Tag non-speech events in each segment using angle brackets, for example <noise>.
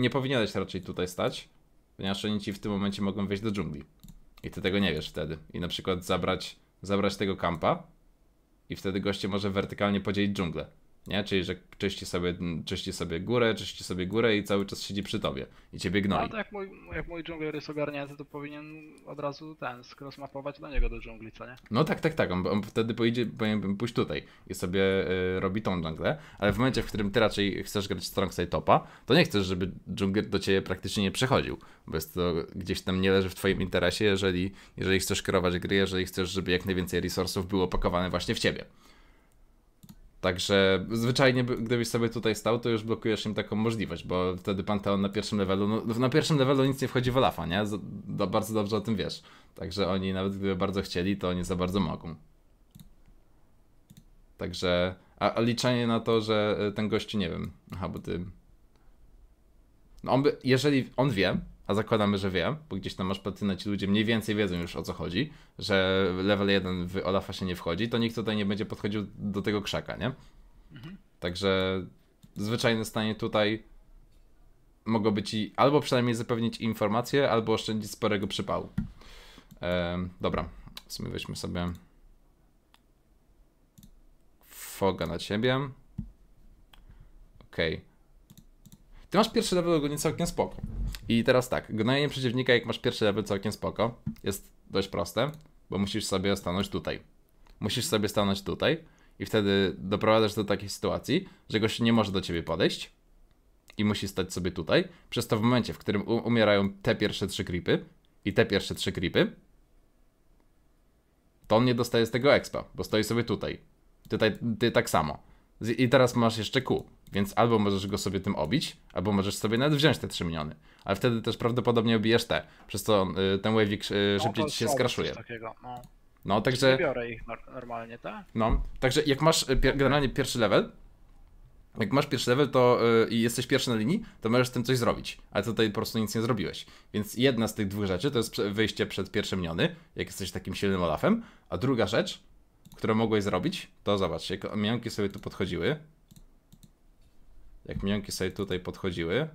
nie powinieneś raczej tutaj stać, ponieważ oni ci w tym momencie mogą wejść do dżungli. I ty tego nie wiesz wtedy. I na przykład zabrać, zabrać tego kampa i wtedy goście może wertykalnie podzielić dżunglę nie? Czyli, że czyści sobie, czyści sobie górę, czyści sobie górę i cały czas siedzi przy tobie i ciebie gnoi. No to jak mój, jak mój dżungler jest ogarnięty, to powinien od razu ten skrosmapować do niego do dżungli, co nie? No tak, tak, tak, on, on wtedy pojedzie, powinien pójść tutaj i sobie y, robi tą dżunglę, ale w momencie, w którym ty raczej chcesz grać strongside topa, to nie chcesz, żeby dżungler do ciebie praktycznie nie przechodził, bo jest to gdzieś tam nie leży w twoim interesie, jeżeli, jeżeli chcesz kierować gry, jeżeli chcesz, żeby jak najwięcej resursów było pakowane właśnie w ciebie. Także zwyczajnie, gdybyś sobie tutaj stał, to już blokujesz im taką możliwość, bo wtedy Panteon na pierwszym levelu, no, na pierwszym levelu nic nie wchodzi w Olafa, nie? Z, do, bardzo dobrze o tym wiesz. Także oni nawet gdyby bardzo chcieli, to nie za bardzo mogą. Także, a, a liczenie na to, że e, ten gościu, nie wiem, aha, bo ty... No on by, jeżeli on wie, a zakładamy, że wie, bo gdzieś tam masz platynę, ci ludzie mniej więcej wiedzą już o co chodzi, że level 1 w Olafa się nie wchodzi, to nikt tutaj nie będzie podchodził do tego krzaka, nie? Także zwyczajne stanie tutaj mogłoby ci albo przynajmniej zapewnić informację, albo oszczędzić sporego przypału. Ehm, dobra, w sumie weźmy sobie foga na ciebie. Okej. Okay. Ty masz pierwszy level ogólnie całkiem spoko. I teraz tak, gnojenie przeciwnika, jak masz pierwszy level całkiem spoko, jest dość proste, bo musisz sobie stanąć tutaj. Musisz sobie stanąć tutaj i wtedy doprowadzasz do takiej sytuacji, że gość nie może do ciebie podejść i musi stać sobie tutaj. Przez to w momencie, w którym umierają te pierwsze trzy creepy i te pierwsze trzy creepy, to on nie dostaje z tego expa, bo stoi sobie tutaj. Tutaj ty tak samo. I teraz masz jeszcze Q. Więc albo możesz go sobie tym obić, albo możesz sobie nawet wziąć te 3 miliony. Ale wtedy też prawdopodobnie obijesz te, przez co y, ten wavik y, no, szybciej no, ci się skraszuje. no. no także. Biorę ich normalnie, tak? No, także jak masz y, pier generalnie pierwszy level, jak masz pierwszy level to i yy, jesteś pierwszy na linii, to możesz z tym coś zrobić, ale tutaj po prostu nic nie zrobiłeś. Więc jedna z tych dwóch rzeczy to jest wyjście przed pierwsze miniony, jak jesteś takim silnym Olafem, a druga rzecz, którą mogłeś zrobić, to zobaczcie, mianki sobie tu podchodziły, jak minionki sobie tutaj podchodziły.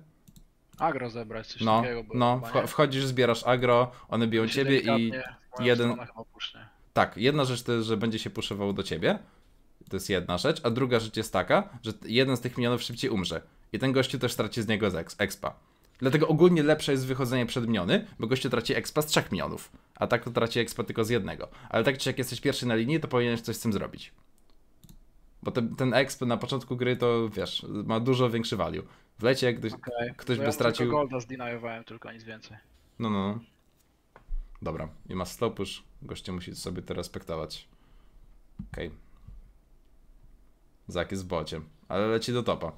Agro zebrać, coś no, takiego. No, wchodzisz, zbierasz agro, one biją ciebie i jeden... Tak, jedna rzecz to jest, że będzie się puszował do ciebie. To jest jedna rzecz, a druga rzecz jest taka, że jeden z tych minionów szybciej umrze. I ten gościu też traci z niego z expa. Dlatego ogólnie lepsze jest wychodzenie przed miniony, bo gościu traci expa z trzech minionów, a tak to traci expa tylko z jednego. Ale tak czy jak jesteś pierwszy na linii, to powinieneś coś z tym zrobić. Bo ten, ten exp na początku gry to wiesz, ma dużo większy value. W lecie, jak ktoś, okay. ktoś by ja stracił. Tylko golda zdeniowałem, tylko nic więcej. No, no, no. Dobra, i ma stop już. Goście musi sobie to respektować. Okej. Okay. Zak jest bociem, ale leci do topa.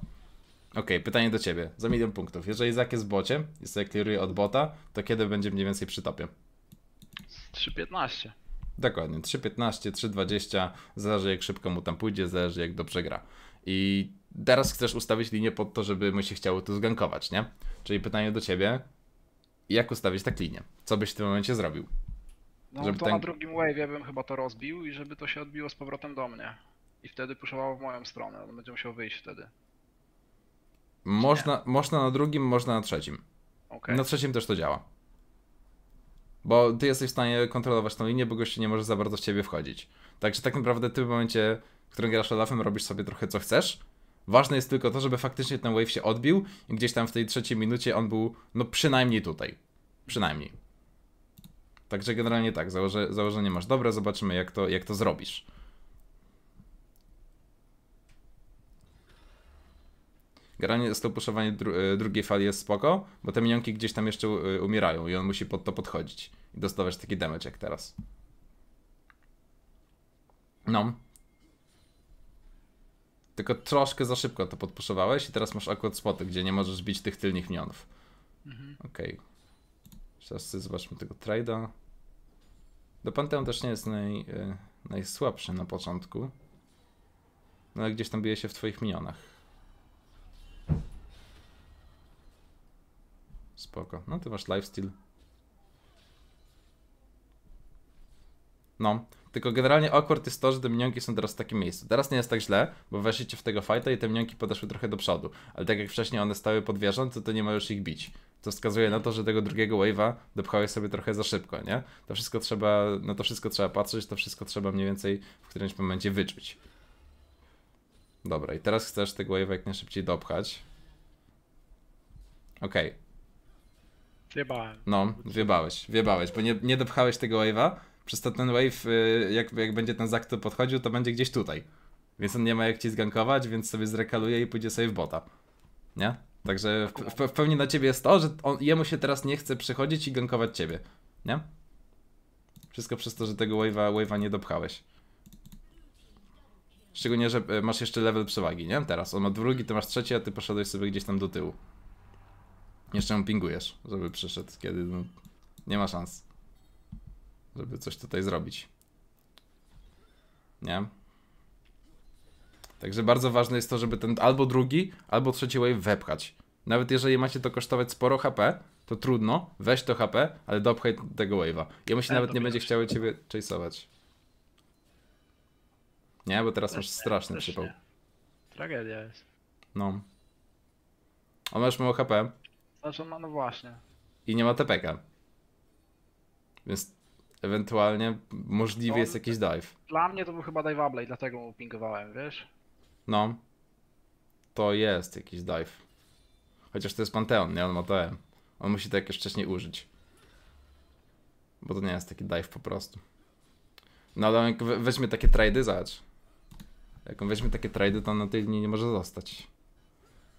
OK, pytanie do ciebie. Za milion punktów. Jeżeli Zak jest bociem i sobie clearuje od bota, to kiedy będzie mniej więcej przy topie? 3.15. Dokładnie, 3.15, 3.20, zależy jak szybko mu tam pójdzie, zależy jak dobrze gra. I teraz chcesz ustawić linię pod to, żeby mu się chciało tu zgankować, nie? Czyli pytanie do ciebie, jak ustawić tak linię? Co byś w tym momencie zrobił? No żeby to ten... na drugim wave'ie bym chyba to rozbił i żeby to się odbiło z powrotem do mnie. I wtedy puszowało w moją stronę, on będzie musiał wyjść wtedy. Można, można na drugim, można na trzecim. Okay. Na trzecim też to działa bo ty jesteś w stanie kontrolować tą linię, bo gości nie może za bardzo w ciebie wchodzić. Także tak naprawdę ty w momencie, w którym grasz Olafem, robisz sobie trochę co chcesz. Ważne jest tylko to, żeby faktycznie ten wave się odbił i gdzieś tam w tej trzeciej minucie on był, no przynajmniej tutaj. Przynajmniej. Także generalnie tak, założe, założenie masz dobre, zobaczymy jak to, jak to zrobisz. z stopuszowanie dru e, drugiej fali jest spoko, bo te minionki gdzieś tam jeszcze e, umierają i on musi pod to podchodzić i dostawać taki damage jak teraz. No. Tylko troszkę za szybko to podpuszowałeś i teraz masz akurat spoty, gdzie nie możesz bić tych tylnych minionów. Mhm. Okej. Okay. Teraz sobie zobaczmy tego trade'a. Do Pantheon też nie jest naj, e, najsłabszy na początku. No ale gdzieś tam bije się w twoich minionach. Spoko. No ty masz lifestyle, No, tylko generalnie awkward jest to, że te minionki są teraz w takim miejscu. Teraz nie jest tak źle, bo weszliście w tego fighta i te minionki podeszły trochę do przodu. Ale tak jak wcześniej one stały pod wieżą, to, to nie ma już ich bić. To wskazuje na to, że tego drugiego wave'a dopchałeś sobie trochę za szybko, nie? To wszystko trzeba, na to wszystko trzeba patrzeć, to wszystko trzeba mniej więcej w którymś momencie wyczuć. Dobra, i teraz chcesz tego wave'a jak najszybciej dopchać. Okej, okay. No, wiebałeś, wjebałeś, bo nie, nie dopchałeś tego wave'a. Przez to ten wave, y, jak, jak będzie ten Zakto podchodził, to będzie gdzieś tutaj. Więc on nie ma jak ci zgankować, więc sobie zrekaluje i pójdzie sobie w bota. Nie? Także w, w, w pełni na ciebie jest to, że on, jemu się teraz nie chce przychodzić i gankować ciebie. Nie? Wszystko przez to, że tego wave'a wave nie dopchałeś. Szczególnie, że e, masz jeszcze level przewagi, nie? Teraz on ma drugi, ty masz trzeci, a ty poszedłeś sobie gdzieś tam do tyłu. Jeszcze ją pingujesz, żeby przyszedł, kiedy no, nie ma szans, żeby coś tutaj zrobić. Nie? Także bardzo ważne jest to, żeby ten albo drugi, albo trzeci wave wepchać. Nawet jeżeli macie to kosztować sporo HP, to trudno, weź to HP, ale dopchaj tego wave'a. Jemu się tak, nawet nie będzie chciał ciebie chase'ować. Nie, bo teraz masz straszny przypał. Tragedia jest. No. A masz mało HP. Znaczy, no, no właśnie. I nie ma TPK. Więc ewentualnie możliwy no, jest jakiś dive. Dla mnie to był chyba dive i dlatego mu pingowałem, wiesz? No. To jest jakiś dive. Chociaż to jest Panteon, nie? On ma TM. On musi to jakieś wcześniej użyć. Bo to nie jest taki dive po prostu. No ale jak takie trady, zobacz. Jak on weźmie takie trady, to on na tej linii nie może zostać.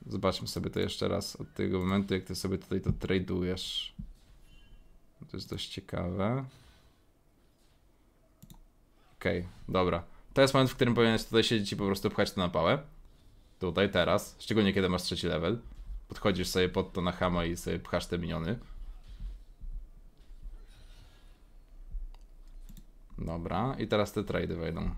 Zobaczmy sobie to jeszcze raz od tego momentu, jak ty sobie tutaj to tradujesz. To jest dość ciekawe. Okej, okay, dobra. To jest moment, w którym powinieneś tutaj siedzieć i po prostu pchać to na pałę. Tutaj, teraz. Szczególnie kiedy masz trzeci level. Podchodzisz sobie pod to na hamo i sobie pchasz te miniony. Dobra, i teraz te trady wejdą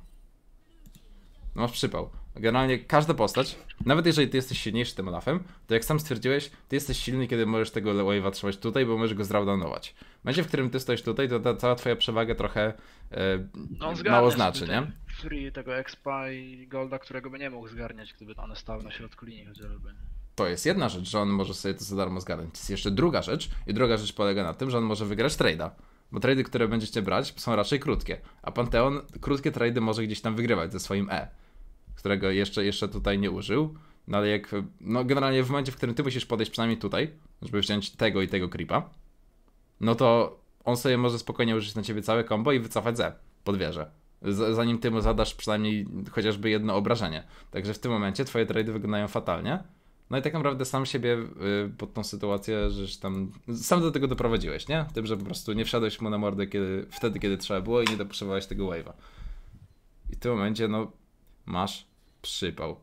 no masz przypał. Generalnie każda postać, nawet jeżeli ty jesteś silniejszy tym Olafem, to jak sam stwierdziłeś, ty jesteś silny, kiedy możesz tego wave'a trzymać tutaj, bo możesz go zrawdanować. W momencie, w którym ty stoisz tutaj, to ta cała twoja przewaga trochę e, no, mało znaczy, nie? Free tego expa i golda, którego by nie mógł zgarniać, gdyby one stały na środku linii chociażby. To jest jedna rzecz, że on może sobie to za darmo zgarnąć. To jest jeszcze druga rzecz i druga rzecz polega na tym, że on może wygrać trade'a. Bo trady, które będziecie brać, są raczej krótkie. A Panteon krótkie trady może gdzieś tam wygrywać ze swoim E, którego jeszcze, jeszcze tutaj nie użył. No ale jak, no generalnie w momencie, w którym ty musisz podejść przynajmniej tutaj, żeby wziąć tego i tego creepa, no to on sobie może spokojnie użyć na ciebie całe combo i wycofać Z pod wieżę. Z, zanim ty mu zadasz przynajmniej chociażby jedno obrażenie. Także w tym momencie twoje trady wyglądają fatalnie no i tak naprawdę sam siebie y, pod tą sytuację, żeś tam sam do tego doprowadziłeś, nie? Tym, że po prostu nie wsiadłeś mu na mordę kiedy, wtedy, kiedy trzeba było i nie dopuszczałeś tego wave'a. I w tym momencie, no, masz przypał.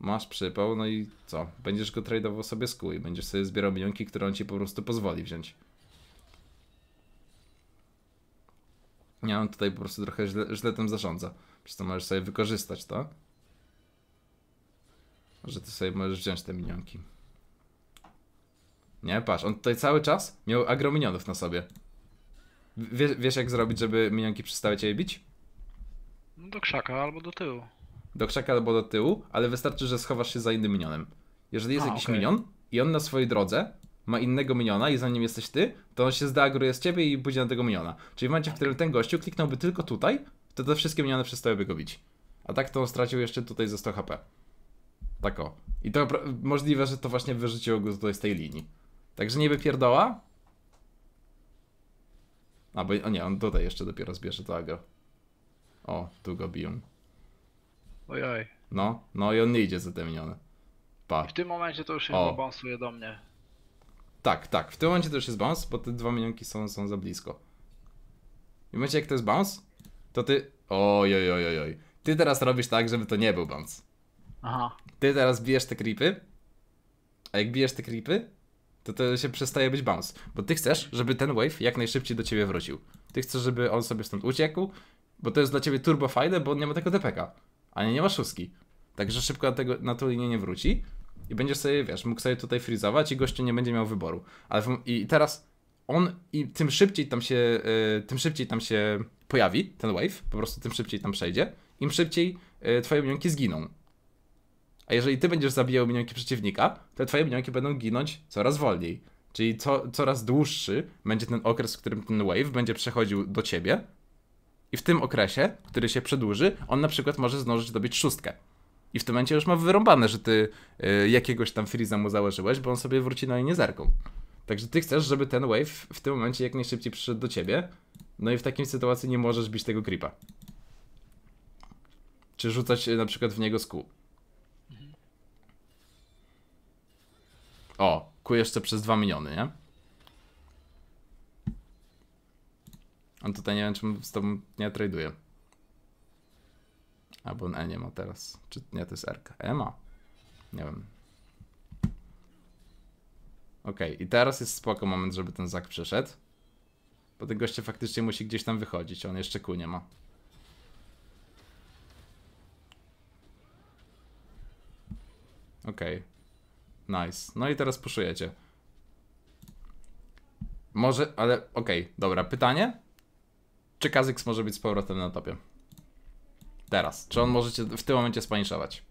Masz przypał, no i co? Będziesz go tradeował sobie z kół i będziesz sobie zbierał minionki, które on ci po prostu pozwoli wziąć. Ja on tutaj po prostu trochę źle, źle tym zarządza. Przecież to możesz sobie wykorzystać to że ty sobie możesz wziąć te minionki. Nie, patrz, on tutaj cały czas miał agro minionów na sobie. Wie, wiesz jak zrobić, żeby minionki przestały cię bić? No do krzaka albo do tyłu. Do krzaka albo do tyłu, ale wystarczy, że schowasz się za innym minionem. Jeżeli jest A, jakiś okay. minion i on na swojej drodze ma innego miniona i za nim jesteś ty, to on się zdeagruje z ciebie i pójdzie na tego miniona. Czyli w momencie, w którym ten gościu kliknąłby tylko tutaj, to te wszystkie miniony przestałyby go bić. A tak to on stracił jeszcze tutaj ze 100 HP. Tak o. I to możliwe, że to właśnie wyrzuciło go tutaj z tej linii. Także niby pierdoła. A, bo o nie, on tutaj jeszcze dopiero zbierze to agro. O, tu go biją. Ojoj. No, no i on nie idzie zatemniony. Pa. I w tym momencie to już się bounsuje do mnie. Tak, tak, w tym momencie to już jest bounce, bo te dwa minionki są, są za blisko. I w momencie jak to jest bounce, to ty... Ojojojojoj. Ty teraz robisz tak, żeby to nie był bounce. Aha. Ty teraz bijesz te creepy, a jak bijesz te creepy, to to się przestaje być bounce. Bo ty chcesz, żeby ten wave jak najszybciej do ciebie wrócił. Ty chcesz, żeby on sobie stąd uciekł, bo to jest dla ciebie turbo fajne, bo on nie ma tego DPK, a nie, nie ma szóstki. Także szybko na, tego, na tą linię nie wróci i będziesz sobie, wiesz, mógł sobie tutaj frizować i gościu nie będzie miał wyboru. Ale w, i teraz on i tym szybciej tam się, y, tym szybciej tam się pojawi ten wave, po prostu tym szybciej tam przejdzie, im szybciej y, twoje minionki zginą. A jeżeli ty będziesz zabijał minionki przeciwnika, to twoje minionki będą ginąć coraz wolniej. Czyli co, coraz dłuższy będzie ten okres, w którym ten wave będzie przechodził do ciebie. I w tym okresie, który się przedłuży, on na przykład może zdążyć dobić szóstkę. I w tym momencie już ma wyrąbane, że ty y, jakiegoś tam freeza mu założyłeś, bo on sobie wróci na nie zerką. Także ty chcesz, żeby ten wave w tym momencie jak najszybciej przyszedł do ciebie. No i w takiej sytuacji nie możesz bić tego creepa. Czy rzucać y, na przykład w niego skół. O, jeszcze przez dwa miliony, nie? On tutaj nie wiem, czym z tobą nie traduje. Albo on E nie ma teraz. Czy nie, to jest R. E ma. Nie wiem. Ok, i teraz jest spoko moment, żeby ten Zak przyszedł. Bo ten goście faktycznie musi gdzieś tam wychodzić, on jeszcze ku nie ma. Okej. Okay. Nice. No i teraz puszujecie. Może, ale okej, okay, dobra. Pytanie? Czy Kazix może być z powrotem na topie? Teraz. Czy on możecie w tym momencie spaniszować?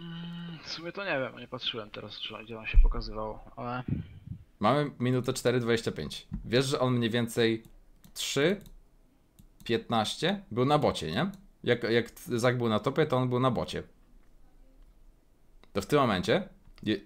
Mm, w sumie to nie wiem, nie patrzyłem teraz, czy gdzie nam się pokazywał? ale... Mamy minutę 4.25. Wiesz, że on mniej więcej 3.15 był na bocie, nie? Jak, jak Zak był na topie, to on był na bocie to w tym momencie, je,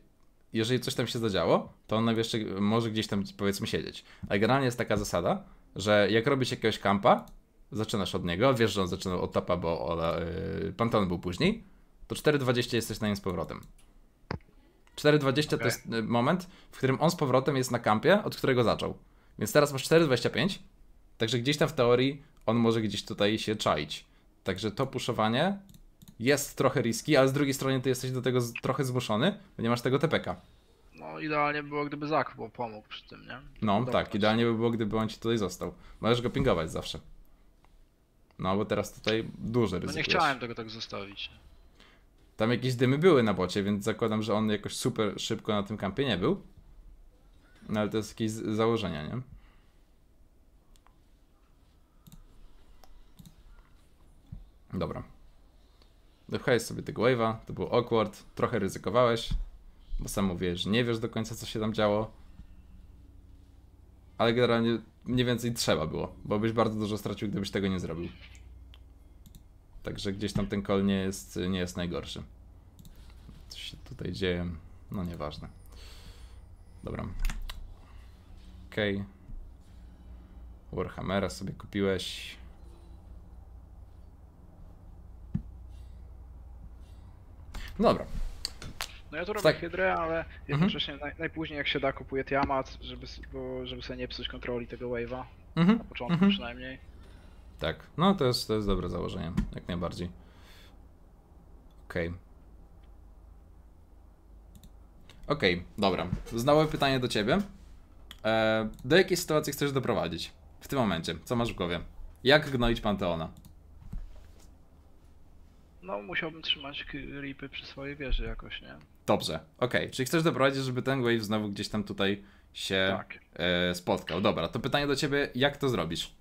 jeżeli coś tam się zadziało, to on najwyższy może gdzieś tam powiedzmy siedzieć. Ale generalnie jest taka zasada, że jak robisz jakiegoś kampa, zaczynasz od niego, wiesz, że on zaczynał od topa, bo Ola, yy, Panton był później, to 4.20 jesteś na nim z powrotem. 4.20 okay. to jest y, moment, w którym on z powrotem jest na kampie, od którego zaczął. Więc teraz masz 4.25, także gdzieś tam w teorii on może gdzieś tutaj się czaić. Także to puszowanie jest trochę riski, ale z drugiej strony ty jesteś do tego z, trochę zmuszony, bo nie masz tego TPK. No idealnie by było, gdyby Zach pomógł przy tym, nie? No tak, idealnie by było, gdyby on ci tutaj został. Możesz go pingować zawsze. No bo teraz tutaj duże ryzyko. No nie chciałem tego tak zostawić. Tam jakieś dymy były na bocie, więc zakładam, że on jakoś super szybko na tym kampie nie był. No ale to jest jakieś założenia, nie? Dobra. Dopchałeś sobie tego wave'a, to był awkward, trochę ryzykowałeś, bo sam mówiłeś, że nie wiesz do końca co się tam działo. Ale generalnie mniej więcej trzeba było, bo byś bardzo dużo stracił, gdybyś tego nie zrobił. Także gdzieś tam ten kol nie jest, nie jest najgorszy. Co się tutaj dzieje? No nieważne. Dobra. Okej. Okay. Warhammera sobie kupiłeś. dobra. No ja tu robię tak. hydrę, ale mhm. jednocześnie mhm. naj, najpóźniej jak się da kupuję Tiamat, żeby, bo, żeby sobie nie psuć kontroli tego wave'a. Mhm. Na początku mhm. przynajmniej. Tak, no to jest, to jest dobre założenie, jak najbardziej. Okej. Okay. Okej, okay, dobra. Znowu pytanie do ciebie. E, do jakiej sytuacji chcesz doprowadzić? W tym momencie, co masz w głowie? Jak gnoić Panteona? No, musiałbym trzymać ripy przy swojej wieży jakoś, nie? Dobrze, okej. Okay. Czyli chcesz doprowadzić, żeby ten wave znowu gdzieś tam tutaj się tak. e, spotkał. Dobra, to pytanie do ciebie, jak to zrobisz?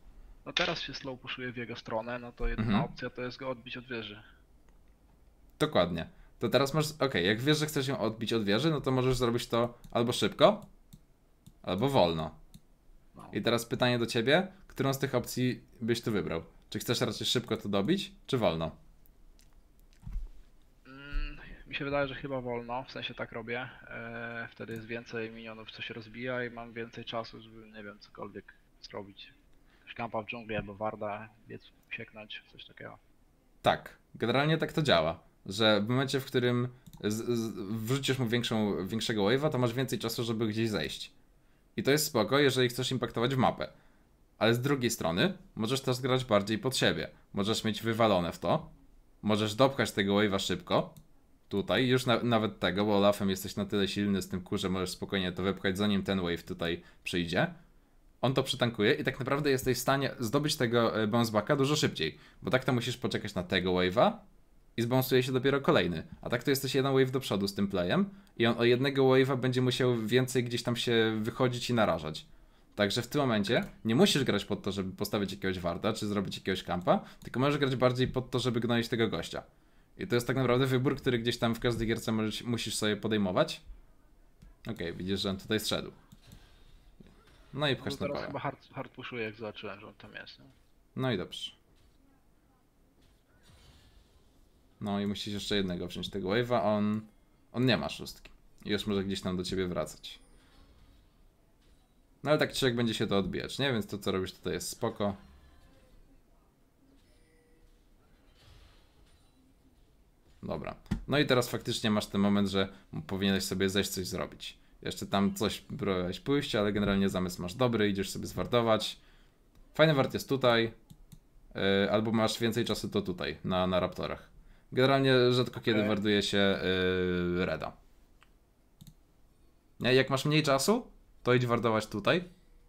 No teraz się slow pushuje w jego stronę, no to jedna mhm. opcja to jest go odbić od wieży. Dokładnie. To teraz masz, okej, okay, jak wiesz, że chcesz ją odbić od wieży, no to możesz zrobić to albo szybko, albo wolno. No. I teraz pytanie do ciebie, którą z tych opcji byś tu wybrał? Czy chcesz raczej szybko to dobić, czy wolno? Mi się wydaje, że chyba wolno, w sensie tak robię. E, wtedy jest więcej minionów, co się rozbija i mam więcej czasu, żeby, nie wiem, cokolwiek zrobić. Szkampa w dżungli albo warda, biec, sieknąć, coś takiego. Tak, generalnie tak to działa, że w momencie, w którym z, z, wrzucisz mu większą, większego wave'a, to masz więcej czasu, żeby gdzieś zejść. I to jest spoko, jeżeli chcesz impaktować w mapę. Ale z drugiej strony, możesz też grać bardziej pod siebie. Możesz mieć wywalone w to, możesz dopchać tego wave'a szybko, tutaj, już na, nawet tego, bo Olafem jesteś na tyle silny z tym kurze, możesz spokojnie to wypchać, zanim ten wave tutaj przyjdzie. On to przytankuje i tak naprawdę jesteś w stanie zdobyć tego e, bounceback'a dużo szybciej, bo tak to musisz poczekać na tego wave'a i zbounsuje się dopiero kolejny. A tak to jesteś jeden wave do przodu z tym playem i on o jednego wave'a będzie musiał więcej gdzieś tam się wychodzić i narażać. Także w tym momencie nie musisz grać pod to, żeby postawić jakiegoś warda czy zrobić jakiegoś kampa, tylko możesz grać bardziej pod to, żeby gnoić tego gościa. I to jest tak naprawdę wybór, który gdzieś tam w każdej gierce możesz, musisz sobie podejmować. Okej, okay, widzisz, że on tutaj zszedł. No i pchasz no, na chyba hard, hard jak zobaczyłem, że on tam jest. No, no i dobrze. No i musisz jeszcze jednego wziąć tego wave'a, on... On nie ma szóstki. I już może gdzieś tam do ciebie wracać. No ale tak czy jak będzie się to odbijać, nie? Więc to co robisz tutaj jest spoko. Dobra. No i teraz faktycznie masz ten moment, że powinieneś sobie zejść coś zrobić. Jeszcze tam coś próbowałeś pójść, ale generalnie zamysł masz dobry, idziesz sobie zwartować. Fajny wart jest tutaj, yy, albo masz więcej czasu to tutaj, na, na Raptorach. Generalnie rzadko kiedy warduje się yy, Reda. Nie? Jak masz mniej czasu, to idź wardować tutaj,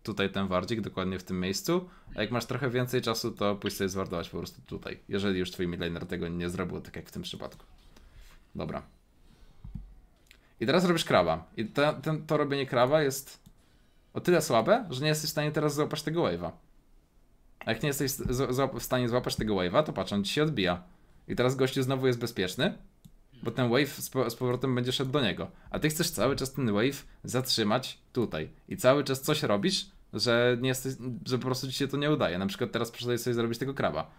tutaj ten wardzik, dokładnie w tym miejscu, a jak masz trochę więcej czasu, to pójdź sobie zwardować po prostu tutaj, jeżeli już twój midliner tego nie zrobił, tak jak w tym przypadku. Dobra. I teraz robisz krawa. I ten, to robienie krawa jest o tyle słabe, że nie jesteś w stanie teraz złapać tego wave'a. A jak nie jesteś w stanie złapać tego wave'a, to patrz, on ci się odbija. I teraz gościu znowu jest bezpieczny, bo ten wave z, po z, powrotem będzie szedł do niego. A ty chcesz cały czas ten wave zatrzymać tutaj. I cały czas coś robisz, że, nie jesteś, że po prostu ci się to nie udaje. Na przykład teraz poszedłeś sobie zrobić tego kraba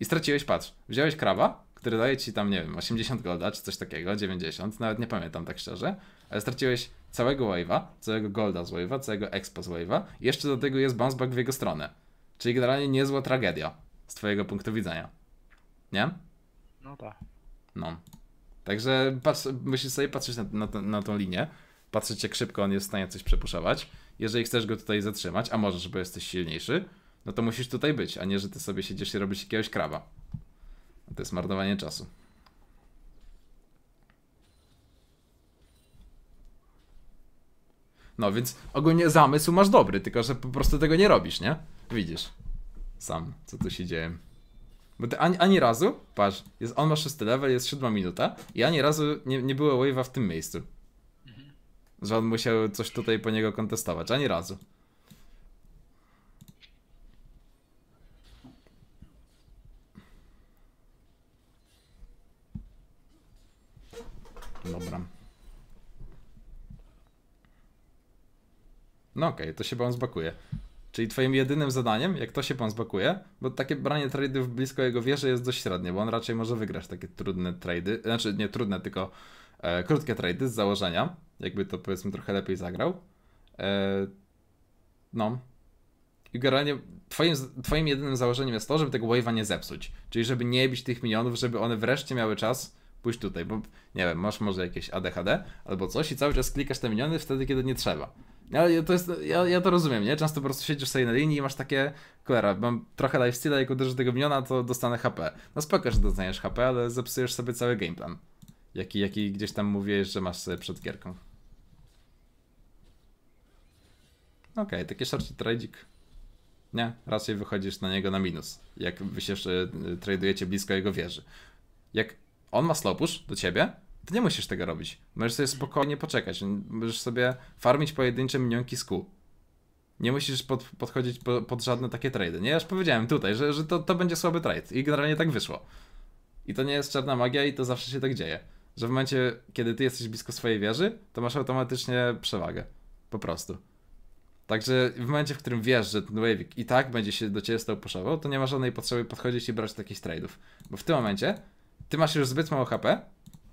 i straciłeś, patrz, wziąłeś kraba, który daje ci tam, nie wiem, 80 golda czy coś takiego, 90, nawet nie pamiętam tak szczerze, ale straciłeś całego wave'a, całego golda z wave'a, całego expo z wave'a i jeszcze do tego jest bounce back w jego stronę. Czyli generalnie niezła tragedia z twojego punktu widzenia. Nie? No tak. No. Także patrz, musisz sobie patrzeć na, na, na tą linię, patrzeć jak szybko on jest w stanie coś przepuszczać jeżeli chcesz go tutaj zatrzymać, a możesz, bo jesteś silniejszy, no to musisz tutaj być, a nie, że ty sobie siedzisz i robisz jakiegoś kraba. To jest marnowanie czasu. No więc ogólnie zamysł masz dobry, tylko że po prostu tego nie robisz, nie? Widzisz sam, co tu się dzieje. Bo ty ani, ani razu, patrz, jest, on ma 6 level, jest 7 minuta i ani razu nie, nie było wave'a w tym miejscu że on musiał coś tutaj po niego kontestować. Ani razu. Dobra. No okej, okay, to się pan zbakuje. Czyli twoim jedynym zadaniem, jak to się pan zbakuje, bo takie branie trade'ów blisko jego wieży jest dość średnie, bo on raczej może wygrać takie trudne trade'y, znaczy nie trudne, tylko e, krótkie trade'y z założenia jakby to powiedzmy trochę lepiej zagrał. E, no. I generalnie twoim, twoim jedynym założeniem jest to, żeby tego wave'a nie zepsuć. Czyli żeby nie bić tych minionów, żeby one wreszcie miały czas pójść tutaj, bo nie wiem, masz może jakieś ADHD albo coś i cały czas klikasz te miniony wtedy, kiedy nie trzeba. Ale to jest, ja, ja to rozumiem, nie? Często po prostu siedzisz sobie na linii i masz takie, cholera, mam trochę lifesteala, jak uderzę tego miniona, to dostanę HP. No spoko, że dostaniesz HP, ale zepsujesz sobie cały gameplan. Jaki, jaki gdzieś tam mówiłeś, że masz sobie przed gierką. Okej, okay, taki szorci tradzik. Nie, raczej wychodzisz na niego na minus, jak wy się y, tradujecie blisko jego wieży. Jak on ma slopusz do ciebie, to nie musisz tego robić. Możesz sobie spokojnie poczekać. Możesz sobie farmić pojedyncze minionki z kół. Nie musisz pod, podchodzić po, pod żadne takie trady. Nie, ja już powiedziałem tutaj, że, że to, to będzie słaby trade i generalnie tak wyszło. I to nie jest czarna magia i to zawsze się tak dzieje że w momencie, kiedy ty jesteś blisko swojej wieży, to masz automatycznie przewagę. Po prostu. Także w momencie, w którym wiesz, że ten i tak będzie się do ciebie stał poszował, to nie ma żadnej potrzeby podchodzić i brać takich trade'ów. Bo w tym momencie ty masz już zbyt mało HP,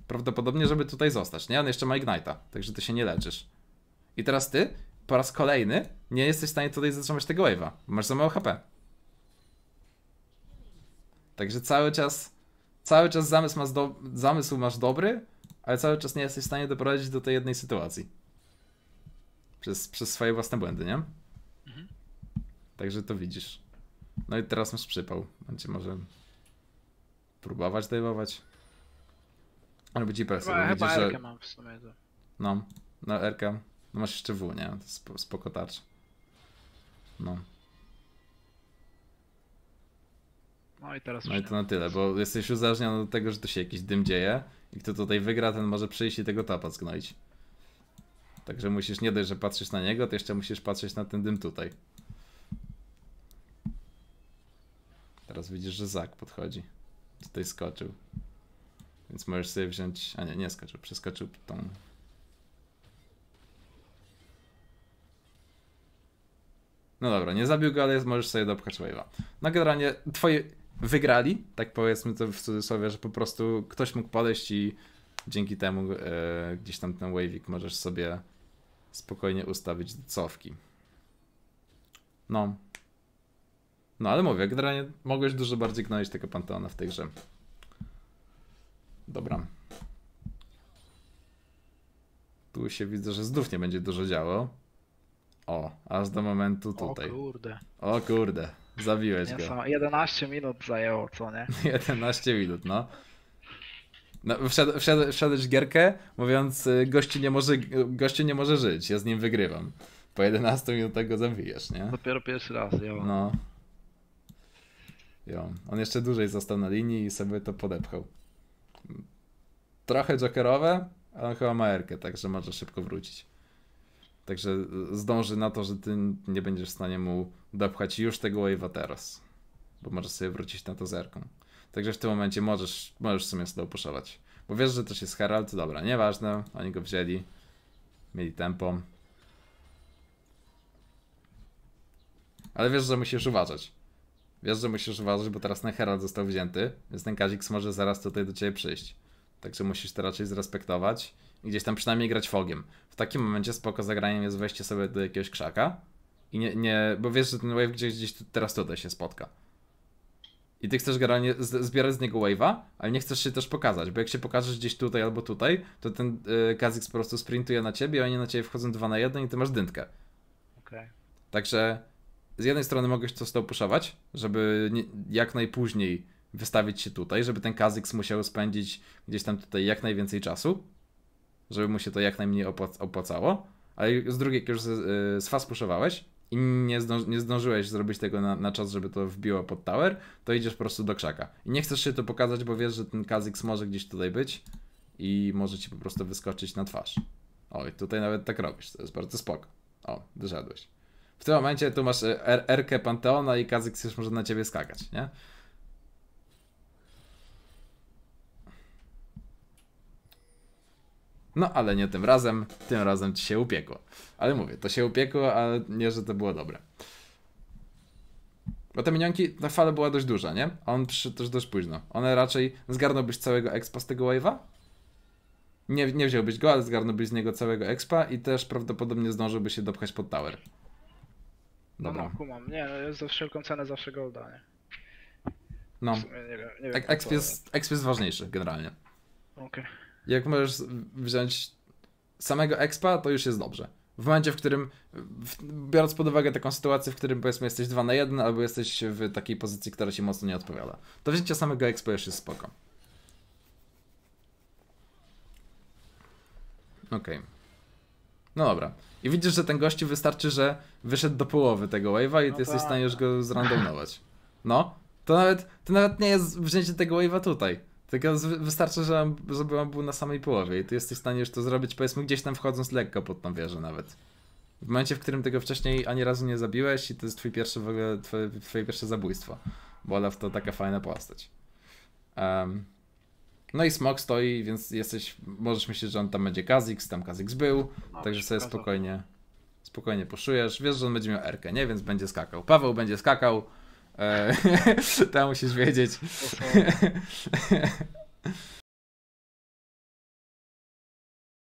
prawdopodobnie, żeby tutaj zostać, nie? On jeszcze ma Ignite'a, także ty się nie leczysz. I teraz ty, po raz kolejny, nie jesteś w stanie tutaj zatrzymać tego Wave'a. Masz za mało HP. Także cały czas cały czas zamysł masz, do, zamysł masz dobry, ale cały czas nie jesteś w stanie doprowadzić do tej jednej sytuacji. Przez, przez swoje własne błędy, nie? Mhm. Także to widzisz. No i teraz masz przypał. Będzie może próbować Ale Albo GPS. Chyba, chyba widzisz, że... mam w sumie. To. No, no RK. No masz jeszcze W, nie? To jest spoko tarcz. No. No i teraz No i to na tyle, bo jesteś uzależniony do tego, że tu się jakiś dym dzieje i kto tutaj wygra, ten może przyjść i tego tapa zgnoić. Także musisz nie dość, że patrzysz na niego, to jeszcze musisz patrzeć na ten dym tutaj. Teraz widzisz, że Zak podchodzi. Tutaj skoczył. Więc możesz sobie wziąć... A nie, nie skoczył, przeskoczył tą... No dobra, nie zabił go, ale możesz sobie dopchać wave'a. No generalnie twoje wygrali, tak powiedzmy to w cudzysłowie, że po prostu ktoś mógł podejść i dzięki temu e, gdzieś tam ten wavik możesz sobie spokojnie ustawić do cofki. No. No ale mówię, generalnie mogłeś dużo bardziej gnoić tego Panteona w tej grze. Dobra. Tu się widzę, że znów nie będzie dużo działo. O, aż do momentu tutaj. O kurde. O kurde. Zabiłeś nie, go. 11 minut zajęło, co nie? 11 <laughs> minut, no. No, wszed, wszedłeś gierkę, mówiąc, y, gościu nie, może, gościu nie może żyć, ja z nim wygrywam. Po 11 minutach go zabijesz, nie? Dopiero pierwszy raz, ja. No. Jo. On jeszcze dłużej został na linii i sobie to podepchał. Trochę jokerowe, ale on chyba ma erkę, także może szybko wrócić. Także zdąży na to, że ty nie będziesz w stanie mu dopchać już tego wave'a teraz. Bo możesz sobie wrócić na to zerką. Także w tym momencie możesz, możesz w sumie slow pushować. Bo wiesz, że się jest Herald, dobra, nieważne, oni go wzięli. Mieli tempo. Ale wiesz, że musisz uważać. Wiesz, że musisz uważać, bo teraz ten Herald został wzięty, więc ten Kazik może zaraz tutaj do ciebie przyjść. Także musisz to raczej zrespektować Gdzieś tam przynajmniej grać fogiem. W takim momencie spoko zagraniem jest wejście sobie do jakiegoś krzaka i nie, nie bo wiesz, że ten wave gdzieś, gdzieś tu, teraz tutaj się spotka. I ty chcesz generalnie zbierać z niego wave'a, ale nie chcesz się też pokazać, bo jak się pokażesz gdzieś tutaj albo tutaj, to ten yy, Kazix po prostu sprintuje na ciebie, a oni na ciebie wchodzą 2 na 1 i ty masz dętkę. Okay. Także z jednej strony mogłeś to stopuszować, żeby nie, jak najpóźniej wystawić się tutaj, żeby ten Kazix musiał spędzić gdzieś tam tutaj jak najwięcej czasu, żeby mu się to jak najmniej opłac opłacało, ale z drugiej, jak już sfaspuszowałeś y, i nie, zdąży, nie, zdążyłeś zrobić tego na, na, czas, żeby to wbiło pod tower, to idziesz po prostu do krzaka. I nie chcesz się to pokazać, bo wiesz, że ten Kazix może gdzieś tutaj być i może ci po prostu wyskoczyć na twarz. Oj, tutaj nawet tak robisz, to jest bardzo spok. O, wyszedłeś. W tym momencie tu masz Erkę y, Panteona i Kazix już może na ciebie skakać, nie? No ale nie tym razem, tym razem ci się upiekło. Ale mówię, to się upiekło, ale nie, że to było dobre. Bo te minionki, ta fala była dość duża, nie? on przyszedł też dość późno. One raczej zgarnąłbyś całego expa z tego wave'a? Nie, nie wziąłbyś go, ale zgarnąłbyś z niego całego expa i też prawdopodobnie zdążyłby się dopchać pod tower. No, Dobra. No, no kumam. Nie, no jest za wszelką cenę zawsze golda, nie? No. W nie wiem, nie wiem, tak, exp, jest, exp jest ważniejszy generalnie. Okej. Okay. Jak możesz wziąć samego expa, to już jest dobrze. W momencie, w którym, biorąc pod uwagę taką sytuację, w którym powiedzmy jesteś 2 na 1 albo jesteś w takiej pozycji, która ci mocno nie odpowiada, to wzięcie samego expa już jest spoko. Okej. Okay. No dobra. I widzisz, że ten gościu wystarczy, że wyszedł do połowy tego wave'a i ty no jesteś w tak, stanie już tak. go zrandomować. No. To nawet, to nawet nie jest wzięcie tego wave'a tutaj. Tylko wystarczy, że, żeby on był na samej połowie i ty jesteś w stanie już to zrobić, powiedzmy gdzieś tam wchodząc lekko pod tą wieżę nawet. W momencie, w którym tego wcześniej ani razu nie zabiłeś i to jest twój pierwszy w ogóle, twoje, twoje pierwsze zabójstwo. Bo Olaf to taka fajna postać. Um, no i smok stoi, więc jesteś, możesz myśleć, że on tam będzie Kazix, tam Kazix był, no, także sobie spokojnie, spokojnie poszujesz. Wiesz, że on będzie miał Erkę, nie? Więc będzie skakał. Paweł będzie skakał, E, <laughs> tam to musisz wiedzieć. <laughs>